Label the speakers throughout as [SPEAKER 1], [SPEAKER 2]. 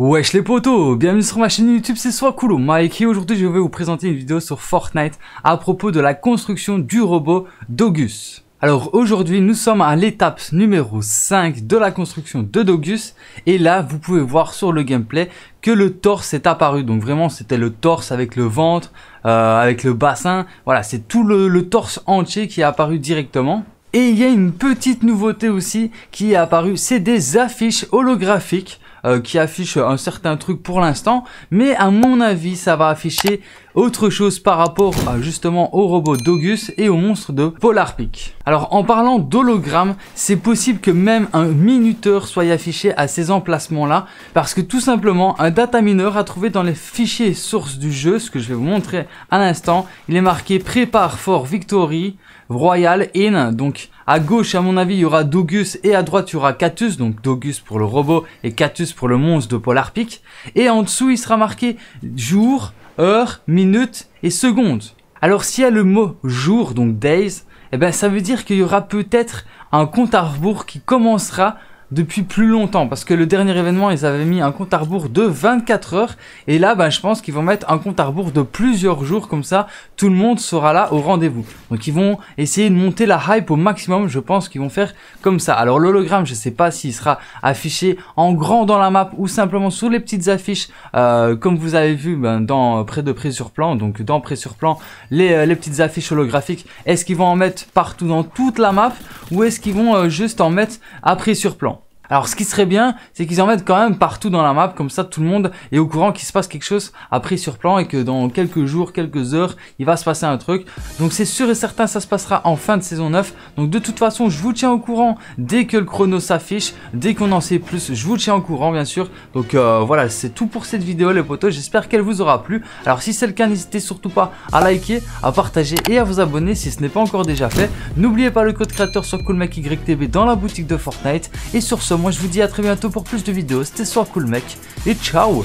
[SPEAKER 1] Wesh les potos, bienvenue sur ma chaîne YouTube, c'est Soit Cool Mike et aujourd'hui je vais vous présenter une vidéo sur Fortnite à propos de la construction du robot Dogus. Alors aujourd'hui nous sommes à l'étape numéro 5 de la construction de Dogus et là vous pouvez voir sur le gameplay que le torse est apparu. Donc vraiment c'était le torse avec le ventre, euh, avec le bassin, voilà c'est tout le, le torse entier qui est apparu directement. Et il y a une petite nouveauté aussi qui est apparue, c'est des affiches holographiques euh, qui affiche euh, un certain truc pour l'instant, mais à mon avis, ça va afficher autre chose par rapport euh, justement au robot d'August et au monstre de Polar Peak. Alors en parlant d'hologramme, c'est possible que même un minuteur soit affiché à ces emplacements-là, parce que tout simplement, un data mineur a trouvé dans les fichiers sources du jeu, ce que je vais vous montrer à l'instant, il est marqué Prépare for Victory Royal In, donc à gauche, à mon avis, il y aura Dogus et à droite, il y aura Catus, donc Dogus pour le robot et Catus pour le monstre de Polar Peak. Et en dessous, il sera marqué jour, heure, minute et seconde. Alors s'il y a le mot jour, donc days, eh ben, ça veut dire qu'il y aura peut-être un compte à rebours qui commencera depuis plus longtemps parce que le dernier événement ils avaient mis un compte à rebours de 24 heures et là ben, je pense qu'ils vont mettre un compte à rebours de plusieurs jours comme ça tout le monde sera là au rendez-vous donc ils vont essayer de monter la hype au maximum je pense qu'ils vont faire comme ça alors l'hologramme je sais pas s'il sera affiché en grand dans la map ou simplement sous les petites affiches euh, comme vous avez vu ben, dans euh, près de près sur plan donc dans près sur plan les, euh, les petites affiches holographiques est-ce qu'ils vont en mettre partout dans toute la map ou est-ce qu'ils vont juste en mettre à après sur plan alors ce qui serait bien, c'est qu'ils en mettent quand même partout dans la map, comme ça tout le monde est au courant qu'il se passe quelque chose après sur plan et que dans quelques jours, quelques heures, il va se passer un truc. Donc c'est sûr et certain, ça se passera en fin de saison 9. Donc de toute façon, je vous tiens au courant dès que le chrono s'affiche, dès qu'on en sait plus, je vous tiens au courant bien sûr. Donc euh, voilà, c'est tout pour cette vidéo les potos, j'espère qu'elle vous aura plu. Alors si c'est le cas, n'hésitez surtout pas à liker, à partager et à vous abonner si ce n'est pas encore déjà fait. N'oubliez pas le code créateur sur CoolMacYTV dans la boutique de Fortnite. Et sur ce, moi je vous dis à très bientôt pour plus de vidéos. C'était soir cool mec. Et ciao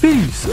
[SPEAKER 2] Peace